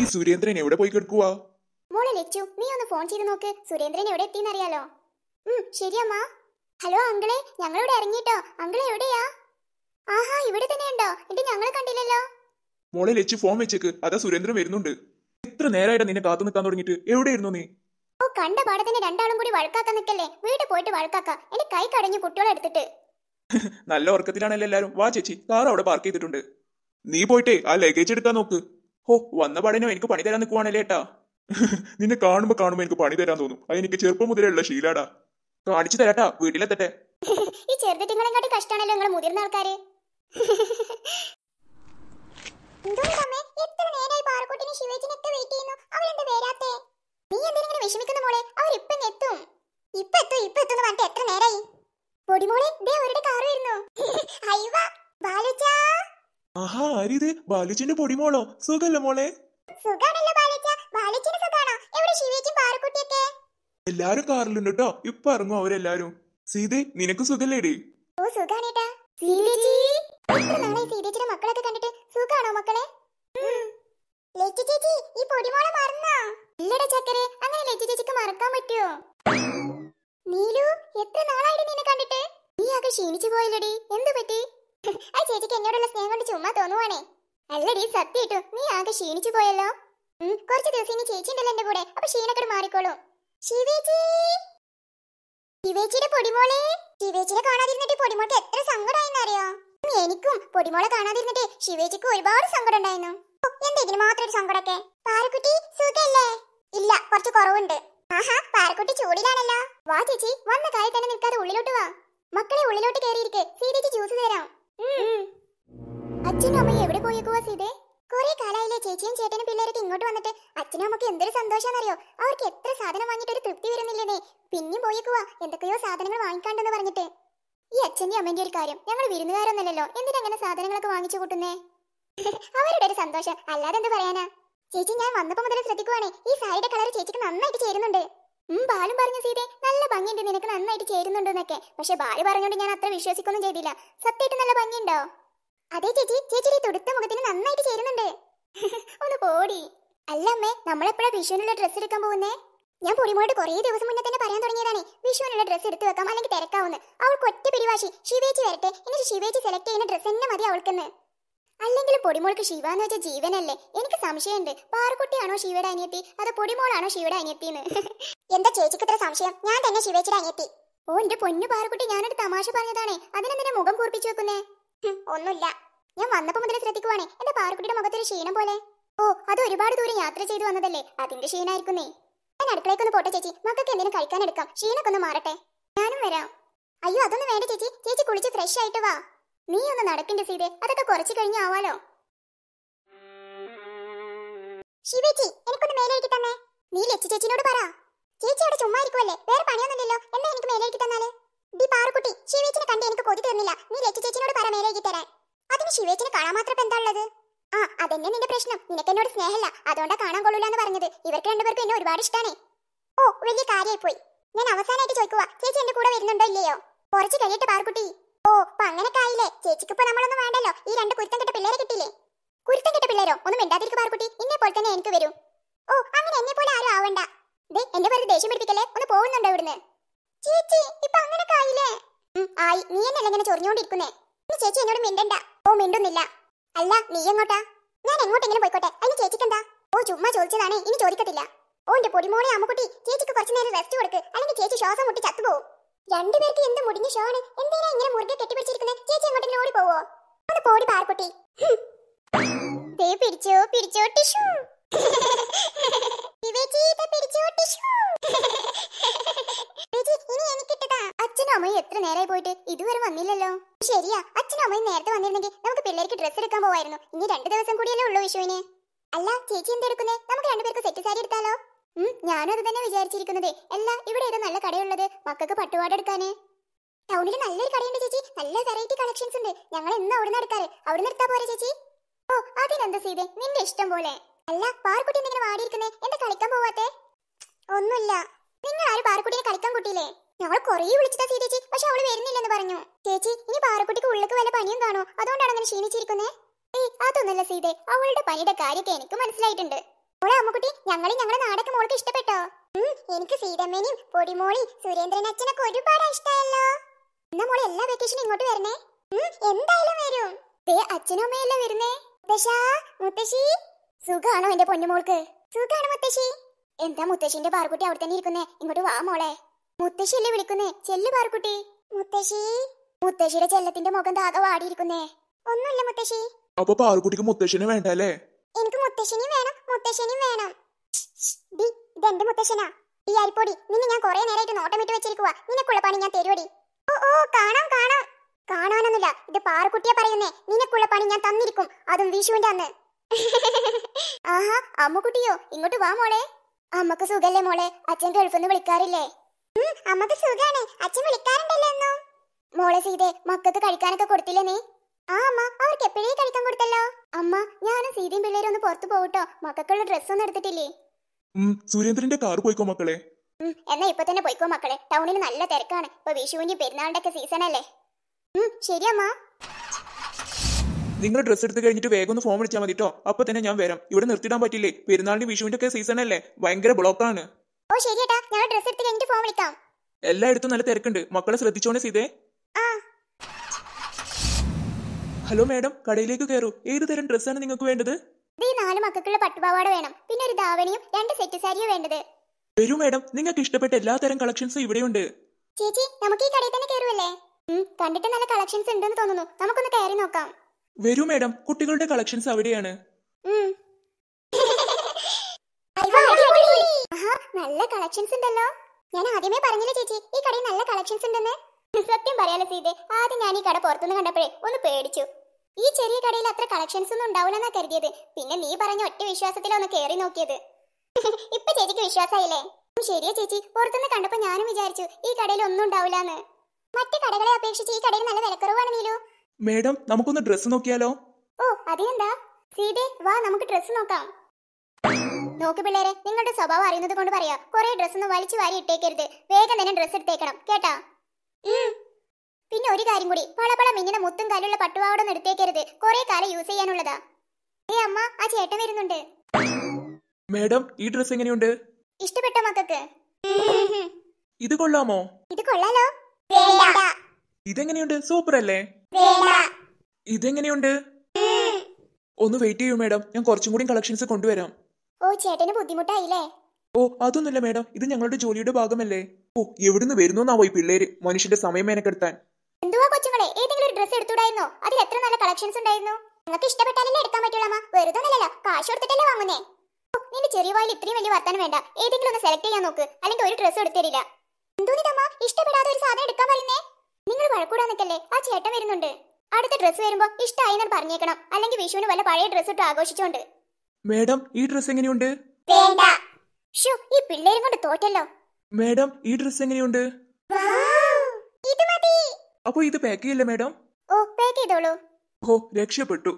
ഈ സുരേന്ദ്രൻ എവിടെ പോയി കിടക്കുവാ മോളെ ലച്ചു നീ ഒന്ന് ഫോൺ ചെയ്ത് നോക്ക് സുരേന്ദ്രൻ എവിടെ എത്തി എന്നറിയാലോ ഉം ശരിയമ്മ ഹലോ അങ്കിളെ ഇവിടെ ഇറങ്ങിട്ടോ അങ്കിൾ എവിടെയാ ആഹാ ഇവിടെ തന്നെ ഉണ്ടോ എന്നിട്ട് ഞങ്ങൾ കണ്ടില്ലല്ലോ മോളെ ലച്ചു ഫോൺ വെച്ചേക്ക് അതാ സുരേന്ദ്രൻ വരുന്നുണ്ട് എത്ര നേരായിട്ട് നിന്നെ കാത്തു നിൽക്കാൻ തുടങ്ങിയിട്ട് എവിടെയായിരുന്നു നീ ഓ കണ്ട തന്നെ രണ്ടാളും കൂടി വഴക്കാക്കാൻ നിൽക്കല്ലേ വീട്ടിൽ പോയിട്ട് വഴക്കാക്ക എന്റെ കൈ കടഞ്ഞു കുട്ടികളെ എടുത്തിട്ട് നല്ല ഉറക്കത്തിലാണല്ലോ എല്ലാരും വാ ചേച്ചി കാർ അവിടെ പാർക്ക് ചെയ്തിട്ടുണ്ട് നീ പോയിട്ടേ ആ ലഗേജ് എടുക്കാൻ നോക്ക് ഹോ വന്ന പാടിനോ എനിക്ക് പണി തരാൻ നിൽക്കുവാണല്ലേ ഏട്ടാ നിന്നെ കാണുമ്പോ കാണുമ്പോ എനിക്ക് പണി തരാൻ തോന്നും അത് എനിക്ക് ചെറുപ്പം മുതലേ ഉള്ള ശീലാടാ കാണിച്ചു തരാട്ടാ വീട്ടിലെത്തട്ടെ ഈ ചെറുതെറ്റിങ്ങളെക്കാട്ടി കഷ്ടാണല്ലോ നിങ്ങൾ മുതിർന്ന ആൾക്കാര് എത്തും എത്ര നേരായി പൊടിമോളെ ദേ അവരുടെ കാറ് വരുന്നു ബാലുച്ചാ ആഹാ ആരിത് ബാലുജിന്റെ പൊടിമോളോ സുഖല്ലേ മോളെ എല്ലാരും കാറിലുണ്ട് കേട്ടോ ഇപ്പൊ ഇറങ്ങും അവരെല്ലാരും സീതേ നിനക്ക് സുഖല്ലേടി മക്കളൊക്കെ കണ്ടിട്ട് സുഖാണോ മക്കളെ ചേച്ചി ഈ അങ്ങനെ നീലു എത്ര നാളായിട്ട് നിന്നെ കണ്ടിട്ട് നീ ആകെ ക്ഷീണിച്ചു പോയില്ലടി എന്തു പറ്റി ആ ചേച്ചിക്ക് എന്നോടുള്ള സ്നേഹം കൊണ്ട് ചുമ്മാ തോന്നുവാണേ അല്ലടി സത്യമായിട്ടും നീ ആകെ ക്ഷീണിച്ചു പോയല്ലോ കുറച്ച് ദിവസം ഇനി ചേച്ചി ഉണ്ടല്ലോ എന്റെ കൂടെ അപ്പൊ ക്ഷീണക്കട് മാറിക്കോളും ശിവേച്ചി ശിവേച്ചിയുടെ പൊടിമോളെ ശിവേച്ചിനെ കാണാതിരുന്നിട്ട് പൊടിമോൾക്ക് എത്ര സങ്കടമായിരുന്നറിയോ എനിക്കും പൊടിമോളെ കാണാതിരുന്നിട്ട് ശിവേച്ചിക്ക് ഒരുപാട് സങ്കടം ഉണ്ടായിരുന്നു എന്തെങ്കിലും മാത്രം ഒരു സങ്കടമൊക്കെ പാറക്കുട്ടി സുഖല്ലേ ഇല്ല കുറച്ച് കുറവുണ്ട് ആഹാ പാറക്കുട്ടി ചൂടിലാണല്ലോ വാ ചേച്ചി വന്ന കാര്യം തന്നെ നിൽക്കാതെ ഉള്ളിലോട്ട് വാ മക്കളെ ഉള്ളിലോട്ട് കയറിയിരിക്കെ സീതേച്ചി ജ്യൂസ് തരാം അച്ഛനും അമ്മയും എവിടെ പോയേക്കുവാ സീതേ കുറെ കാലായില്ലേ ചേച്ചിയും ചേട്ടനും പിള്ളേരൊക്കെ ഇങ്ങോട്ട് വന്നിട്ട് അച്ഛനും അമ്മക്ക് എന്തൊരു സന്തോഷാന്നറിയോ അവർക്ക് എത്ര സാധനം വാങ്ങിട്ട് ഒരു തൃപ്തി വരുന്നില്ലേ പിന്നെയും പോയേക്കുവാ എന്തൊക്കെയോ സാധനങ്ങൾ വാങ്ങിക്കാണ്ടെന്ന് പറഞ്ഞിട്ട് ഈ അച്ഛന്റെ അമ്മന്റെ ഒരു കാര്യം ഞങ്ങൾ വിരുന്നുകാരൊന്നല്ലോ അങ്ങനെ സാധനങ്ങളൊക്കെ വാങ്ങിച്ചു കൂട്ടുന്നേ അവരുടെ ഒരു സന്തോഷം അല്ലാതെ എന്ത് പറയാനാ ചേച്ചി ഞാൻ വന്നപ്പോ മുതൽ ശ്രദ്ധിക്കുവാണേ ഈ സാരിയുടെ കളർ ചേച്ചിക്ക് നന്നായിട്ട് ചേരുന്നുണ്ട് ബാലു പറഞ്ഞു സീതെ നല്ല ഭംഗിയുണ്ട് നിനക്ക് നന്നായിട്ട് ചേരുന്നുണ്ട് എന്നൊക്കെ പക്ഷെ ബാലു പറഞ്ഞോണ്ട് ഞാൻ അത്ര വിശ്വസിക്കൊന്നും ചെയ്തില്ല സത്യമായിട്ട് നല്ല ഭംഗിയുണ്ടോ അതെ ചേച്ചി ചേച്ചിയുടെ തുടുത്ത മുഖത്തിന് നന്നായിട്ട് ചേരുന്നുണ്ട് ഒന്ന് പോടി അല്ലമ്മേ നമ്മളെപ്പോഴാ വിഷുവിനുള്ള ഡ്രസ്സ് എടുക്കാൻ പോകുന്നേ ഞാൻ പൊടിമോട് കുറേ ദിവസം മുന്നേ തന്നെ പറയാൻ തുടങ്ങിയതാണേ വിഷുവിനുള്ള ഡ്രസ്സ് എടുത്ത് വെക്കാം അല്ലെങ്കിൽ തിരക്കാവുന്ന് അവൾക്ക് ഒറ്റ പിരിവാശി ശിവേച്ചി വരട്ടെ എന്നിട്ട് ശിവേച്ചി സെലക്ട് ചെയ്യുന്ന ഡ്രസ്സ് തന്നെ മതി അവൾക്കെന്ന് അല്ലെങ്കിൽ പൊടിമോൾക്ക് ശിവ എന്ന് വെച്ച ജീവനല്ലേ എനിക്ക് സംശയമുണ്ട് പാറക്കുട്ടിയാണോ ശിവയുടെ അനിയത്തി അതോ പൊടിമോളാണോ ശിവയുടെ അനിയത്തിന്ന് എന്താ ചേച്ചിക്ക് ഇത്ര സംശയം ഞാൻ തന്നെ ശിവേച്ചിയുടെ അനിയത്തി ഓ എന്റെ പൊന്നു പാറക്കുട്ടി ഞാനൊരു തമാശ പറഞ്ഞതാണേ അതിനെന്തിനെ മുഖം കൂർപ്പിച്ചു വെക്കുന്നേ ഒന്നുമില്ല ഞാൻ വന്നപ്പോ മുതൽ ശ്രദ്ധിക്കുവാണേ എന്റെ പാറക്കുട്ടിയുടെ മുഖത്തൊരു ക്ഷീണം പോലെ ഓ അത് ഒരുപാട് ദൂരം യാത്ര ചെയ്തു വന്നതല്ലേ അതിന്റെ ക്ഷീണായിരിക്കുന്നേ ഞാൻ അടുക്കളയ്ക്കൊന്ന് പോട്ടെ ചേച്ചി മക്കൾക്ക് എന്തിനും കഴിക്കാൻ എടുക്കാം ക്ഷീണൊക്കെ ഒന്ന് മാറട്ടെ ഞാനും വരാം അയ്യോ അതൊന്നും വേണ്ട ചേച്ചി ചേച്ചി കുളിച്ച് ഫ്രഷ് ആയിട്ട് വാ നീ ഒന്ന് നടക്കിൻ്റെ സീതേ അതൊക്കെ കുറച്ച് കഴിഞ്ഞാവാലോ ശിവേച്ചി എനിക്കൊന്ന് മേലെ തന്നെ നീ ലച്ചു ചേച്ചിനോട് പറ ചേച്ചി അവിടെ ചുമ്മാ വേറെ പണിയൊന്നുമില്ലല്ലോ എന്നാ എനിക്ക് മേലേക്ക് തന്നാല് ഡി പാറുകുട്ടി ശിവേച്ചിനെ കണ്ട് എനിക്ക് കൊതി തീർന്നില്ല നീ ലച്ചു ചേച്ചിനോട് പറ മേലേക്ക് തരാൻ അതിന് ശിവേച്ചിനെ കാണാൻ മാത്രം എന്താ ഉള്ളത് ആ അതന്നെ നിന്റെ പ്രശ്നം നിനക്ക് എന്നോട് സ്നേഹമല്ല അതുകൊണ്ടാ കാണാൻ കൊള്ളൂല എന്ന് പറഞ്ഞത് ഇവർക്ക് രണ്ടുപേർക്കും എന്നെ ഒരുപാട് ഇഷ്ടമാണേ ഓ വലിയ കാര്യമായി പോയി ഞാൻ അവസാനമായിട്ട് ചോദിക്കുക ചേച്ചി എന്റെ കൂടെ വരുന്നുണ്ടോ ഇല്ലയോ കുറച്ച് കഴിയട്ടെ പാർക്കുട്ടി ഓ അങ്ങനെ കായില്ലേ ചേച്ചിക്ക് ഇപ്പൊ നമ്മളൊന്നും വേണ്ടല്ലോ ഈ രണ്ട് കുരുത്തം കെട്ട പിള്ളേരെ കിട്ടില്ലേ കുരുത്തം കെട്ട പിള്ളേരോ ഒന്നും മിണ്ടാതിരിക്കും പാർക്കുട്ടി ഇന്നെ പോലെ തന്നെ എനിക്ക് വരൂ ഓ അങ്ങനെ എന്നെ പോലെ ആരും ആവണ്ട എന്റെ പേര് ദേഷ്യം പിടിപ്പിക്കല്ലേ ഒന്ന് പോകുന്നുണ്ടോ ഇവിടുന്ന് ചേച്ചി ഇപ്പൊ അങ്ങനെ കായില്ലേ ആയി നീ എന്നല്ല ഇങ്ങനെ ചൊറിഞ്ഞോണ്ടിരിക്കുന്നേ ഇനി ചേച്ചി എന്നോട് മിണ്ടണ്ട ഓ മിണ്ടുന്നില്ല അല്ല നീ എങ്ങോട്ടാ ഞാൻ എങ്ങോട്ടെങ്കിലും പോയിക്കോട്ടെ അതിന് ചേച്ചിക്കെന്താ ഓ ചുമ്മാ ചോദിച്ചതാണേ ഇനി ചോദിക്കത്തില്ല ഓന്റെ പൊടിമോളെ അമ്മക്കുട്ടി ചേച്ചിക്ക് കുറച്ചു നേരം റെസ്റ്റ് കൊടുക്ക് അല്ലെങ്കിൽ ചേച്ചി ശ്വാസം മുട്ടി ചത്തുപോകും രണ്ടുപേർക്ക് എന്ത് മുടിഞ്ഞ ഷോ ആണ് എന്തേരാ ഇങ്ങനെ മുറുകെ കെട്ടിപ്പിടിച്ചിരിക്കുന്നത് ചേച്ചി എങ്ങോട്ടെങ്കിലും ഓടി പോവോ ഒന്ന് പോടി പാർക്കുട്ടി ദേ പിടിച്ചോ പിടിച്ചോ ടിഷ്യൂ എത്ര നേരമായി പോയിട്ട് ഇതുവരെ വന്നില്ലല്ലോ ശരിയാ അച്ഛനും അമ്മയും നേരത്തെ വന്നിരുന്നെങ്കിൽ നമുക്ക് പിള്ളേർക്ക് ഡ്രസ്സ് എടുക്കാൻ പോവായിരുന്നു ഇനി രണ്ടു ദിവസം കൂടിയല്ലേ ഉള്ളൂ വിഷുവിന് അല്ല ചേച്ചി എന്തെടുക്കുന്നേ നമുക്ക് രണ്ടുപേർക്ക് സെറ്റ് സാരി എടുത്താലോ ഉം ഞാനും അത് തന്നെ വിചാരിച്ചിരിക്കുന്നത് അല്ല ഇവിടെ ഏതാ നല്ല കടയുള്ളത് മക്കൾക്ക് പട്ടുപാട എടുക്കാന് ടൗണിൽ നല്ലൊരു കടയുണ്ട് ചേച്ചി നല്ല വെറൈറ്റി കളക്ഷൻസ് ഉണ്ട് ഞങ്ങൾ ഇന്ന് അവിടുന്ന് എടുക്കാറ് അവിടുന്ന് എടുത്താ പോരെ ചേച്ചി ഓ അതിനെന്താ സീതേ നിന്റെ ഇഷ്ടം പോലെ അല്ല പാർക്കുട്ടി എന്തെങ്കിലും വാടിയിരിക്കുന്നേ എന്താ കളിക്കാൻ പോവാത്തേ ഒന്നുമില്ല നിങ്ങൾ ആരും പാറക്കുട്ടിനെ കളിക്കാൻ കൂട്ടിയില്ലേ ഞങ്ങൾ കുറേ വിളിച്ചതാ സീ ചേച്ചി പക്ഷെ അവള് വരുന്നില്ലെന്ന് പറഞ്ഞു ചേച്ചി ഇനി പാറക്കുട്ടിക്ക് ഉള്ളിക്ക് വല്ല പനിയും കാണോ അതുകൊണ്ടാണ് അങ്ങനെ ക്ഷീണിച്ചിരിക്കുന്നേ ഏയ് അതൊന്നുമല്ല സീതെ അവളുടെ പനിയുടെ കാര്യമൊക്കെ എനിക്ക് മനസ്സിലായിട്ടുണ്ട് ഓളെ അമ്മക്കുട്ടി ഞങ്ങളെ ഞങ്ങളുടെ നാടൊക്കെ മോൾക്ക് ഇഷ്ടപ്പെട്ടോ എനിക്ക് സീതമ്മേനെയും പൊടിമോളി സുരേന്ദ്രൻ അച്ഛനൊക്കെ ഒരുപാട് ഇഷ്ടമായല്ലോ എന്നാ മോളെ എല്ലാ വെക്കേഷനും ഇങ്ങോട്ട് വരണേ എന്തായാലും വരും ദേ അച്ഛനും അമ്മയല്ലേ വരുന്നേ മുത്തശ്ശി സുഖാണോ എന്റെ പൊന്നുമോൾക്ക് സുഖാണ് മുത്തശ്ശി എന്താ മുത്തശ്ശിന്റെ പാർക്കുട്ടി അവിടെ തന്നെ ഇരിക്കുന്നേ ഇങ്ങോട്ട് വാ മോളെ മുത്തശ്ശി അല്ലേ വിളിക്കുന്നേ ചെല്ലു പാർക്കുട്ടി മുത്തശ്ശി മുത്തശ്ശിയുടെ ചെല്ലത്തിന്റെ മുഖം താകെ വാടിയിരിക്കുന്നേ ഒന്നുമില്ല മുത്തശ്ശി അപ്പൊ പാറുകുട്ടിക്ക് മുത്തശ്ശിനെ അല്ലേ എനിക്ക് മുത്തശ്ശിനെയും വേണം മുത്തശ്ശിനെയും വേണം ഡി ഇതെന്റെ മുത്തശ്ശനാ ഈ അരിപ്പൊടി നിന്നെ ഞാൻ കൊറേ നേരമായിട്ട് നോട്ടമിട്ട് വെച്ചിരിക്കുക നിനക്കുള്ള പണി ഞാൻ തരുവടി ഓ ഓ കാണാം കാണാം കാണാനൊന്നുമില്ല ഇത് പാറുകുട്ടിയെ പറയുന്നേ നിനക്കുള്ള പണി ഞാൻ തന്നിരിക്കും അതും വിഷുവിന്റെ അന്ന് ആഹാ അമ്മുക്കുട്ടിയോ ഇങ്ങോട്ട് വാ മോളെ അമ്മക്ക് സുഖല്ലേ മോളെ അച്ഛൻ ഗൾഫിൽ വിളിക്കാറില്ലേ അമ്മക്ക് സുഖാണ് അച്ഛൻ വിളിക്കാറുണ്ടല്ലോ മോളെ സീതെ മക്കൾക്ക് കഴിക്കാനൊക്കെ കൊടുത്തില്ലേ നീ ആ അമ്മ അവർക്ക് എപ്പോഴേ കഴിക്കാൻ കൊടുത്തല്ലോ അമ്മ ഞാനും സീതയും പിള്ളേരും ഒന്ന് പുറത്തു പോകട്ടോ മക്കൾക്കുള്ള ഡ്രസ് ഒന്നും എടുത്തിട്ടില്ലേ സുരേന്ദ്രന്റെ കാർ പോയിക്കോ മക്കളെ എന്നാ ഇപ്പൊ തന്നെ പോയിക്കോ മക്കളെ ടൗണിൽ നല്ല തിരക്കാണ് ഇപ്പൊ വിഷുവിന്റെ പെരുന്നാളിന്റെ ഒക്കെ സീസൺ അല്ലേ ശരി നിങ്ങൾ ഡ്രസ്സ് എടുത്ത് കഴിഞ്ഞിട്ട് വേഗം ഒന്ന് ഫോൺ വിളിച്ചാൽ മതി കേട്ടോ അപ്പൊ തന്നെ ഞാൻ വരാം ഇവിടെ നിർത്തിടാൻ പറ്റില്ലേ പെരുന്നാളിന്റെ വിഷുവിന്റെ ഒക്കെ സീസൺ അല്ലേ ഭയങ്കര ബ്ലോക്കാണ് ഓ ശരി ഞാൻ ഡ്രസ്സ് എടുത്ത് കഴിഞ്ഞിട്ട് ഫോൺ വിളിക്കാം എല്ലായിടത്തും നല്ല തിരക്കുണ്ട് മക്കളെ ശ്രദ്ധിച്ചോണേ സീതേ ഹലോ മാഡം കടയിലേക്ക് കയറൂ ഏത് തരം ഡ്രസ്സാണ് നിങ്ങൾക്ക് വേണ്ടത് നാല് മക്കൾക്കുള്ള പട്ടുപാവാട വേണം പിന്നെ ഒരു ദാവണിയും രണ്ട് സെറ്റ് സാരിയും വേണ്ടത് വരൂ മാഡം നിങ്ങൾക്ക് ഇഷ്ടപ്പെട്ട എല്ലാ തരം കളക്ഷൻസും ഇവിടെയുണ്ട് ചേച്ചി നമുക്ക് ഈ കടയിൽ തന്നെ കയറുമല്ലേ കണ്ടിട്ട് നല്ല കളക്ഷൻസ് ഉണ്ടെന്ന് തോന്നുന്നു നമുക്കൊന്ന് കയറി നോക്കാം വരൂ മേഡം കുട്ടികളുടെ കളക്ഷൻസ് അവിടെയാണ് നല്ല കളക്ഷൻസ് ഉണ്ടല്ലോ ഞാൻ ആദ്യമേ പറഞ്ഞില്ല ചേച്ചി ഈ കടയിൽ നല്ല കളക്ഷൻസ് ഉണ്ടെന്ന് സത്യം പറയാലോ സീതെ ആദ്യം ഞാൻ ഈ കട പുറത്തുനിന്ന് കണ്ടപ്പോഴേ ഒന്ന് പേടിച്ചു ഈ ചെറിയ കടയിൽ അത്ര കളക്ഷൻസ് ഒന്നും ഉണ്ടാവില്ലെന്നാ കരുതിയത് പിന്നെ നീ പറഞ്ഞ ഒറ്റ വിശ്വാസത്തിലൊന്ന് കയറി നോക്കിയത് ഇപ്പൊ ചേച്ചിക്ക് വിശ്വാസമായില്ലേ ശരിയാ ചേച്ചി പുറത്തുനിന്ന് കണ്ടപ്പോ ഞാനും വിചാരിച്ചു ഈ കടയിൽ ഒന്നും ഉണ്ടാവില്ലാന്ന് മറ്റു കടകളെ അപേക്ഷിച്ച് ഈ കടയിൽ നല്ല വിലക്കുറവാണ് നീലു മേഡം നമുക്കൊന്ന് ഡ്രസ് നോക്കിയാലോ ഓ അതിനെന്താ സീതേ വാ നമുക്ക് ഡ്രസ് നോക്കാം നോക്ക് പിള്ളേരെ നിങ്ങളുടെ സ്വഭാവം അറിയുന്നത് കൊണ്ട് പറയാ കൊറേ ഡ്രസ് ഒന്നും വലിച്ചു വാരി ഇട്ടേക്കരുത് വേഗം തന്നെ ഡ്രസ് എടുത്തേക്കണം കേട്ടാ പിന്നെ ഒരു കാര്യം കൂടി പളപള മിന്നുന്ന മുത്തും കല്ലുള്ള പട്ടുപാവടൊന്നും എടുത്തേക്കരുത് കുറെ കാലം യൂസ് ചെയ്യാനുള്ളതാ ഏ അമ്മ ആ ചേട്ടൻ വരുന്നുണ്ട് മേഡം ഈ ഡ്രസ് എങ്ങനെയുണ്ട് ഇഷ്ടപ്പെട്ട മക്കൾക്ക് ഇത് കൊള്ളാമോ ഇത് കൊള്ളാലോ ഇതെങ്ങനെയുണ്ട് സൂപ്പർ അല്ലേ ഇതെങ്ങനെയുണ്ട് ഒന്ന് വെയിറ്റ് ചെയ്യൂ മേഡം ഞാൻ കുറച്ചും കൂടി കളക്ഷൻസ് കൊണ്ടുവരാം ഓ ചേട്ടന് ബുദ്ധിമുട്ടായില്ലേ ഓ അതൊന്നുമില്ല മേഡം ഇത് ഞങ്ങളുടെ ജോലിയുടെ ഭാഗമല്ലേ ഓ എവിടുന്ന് വരുന്നോന്നാവോ ഈ പിള്ളേര് മനുഷ്യന്റെ സമയം മെനക്കെടുത്താൻ എന്തുവാ കൊച്ചുങ്ങളെ ഏതെങ്കിലും ഒരു ഡ്രസ് എടുത്തുടായിരുന്നോ അതിൽ എത്ര നല്ല കളക്ഷൻസ് ഉണ്ടായിരുന്നു നിങ്ങൾക്ക് ഇഷ്ടപ്പെട്ടാലല്ലേ എടുക്കാൻ പറ്റുള്ളൂ വെറുതെ ഒന്നല്ലല്ലോ കാശ് കൊടുത്തിട്ടല്ലേ വാങ്ങുന്നേ നിന്റെ ചെറിയ വായിൽ ഇത്രയും വലിയ വർത്താനം വേണ്ട ഏതെങ്കിലും ഒന്ന് സെലക്ട് ചെയ്യാൻ നോക്ക് അല്ലെങ്കിൽ ഒരു ഡ്രസ് എടുത്തരില്ല എന്തോ ഇതമ്മ ഇഷ്ടപ്പെടാതെ ഒരു സാധനം എടുക്കാൻ പറയുന്നേ നിങ്ങൾ വഴക്കൂടാൻ നിൽക്കല്ലേ ആ ചേട്ടൻ വരുന്നുണ്ട് അടുത്ത ഡ്രസ്സ് വരുമ്പോ ഇഷ്ടായെന്ന് പറഞ്ഞേക്കണം അല്ലെങ്കിൽ വിഷുവിന് വല്ല പഴയ ഡ്രസ്സ് ഇട്ട് ആഘോഷിച്ചോണ്ട് മേഡം ഈ ഡ്രസ് എങ്ങനെയുണ്ട് ഈ പിള്ളേരും കൊണ്ട് തോറ്റല്ലോ മേഡം ഈ ഡ്രസ് എങ്ങനെയുണ്ട് ഇത് മതി അപ്പൊ ഇത് പാക്ക് ചെയ്യില്ല മേഡം ഓ പാക്ക് ചെയ്തോളൂ ഓ രക്ഷപ്പെട്ടു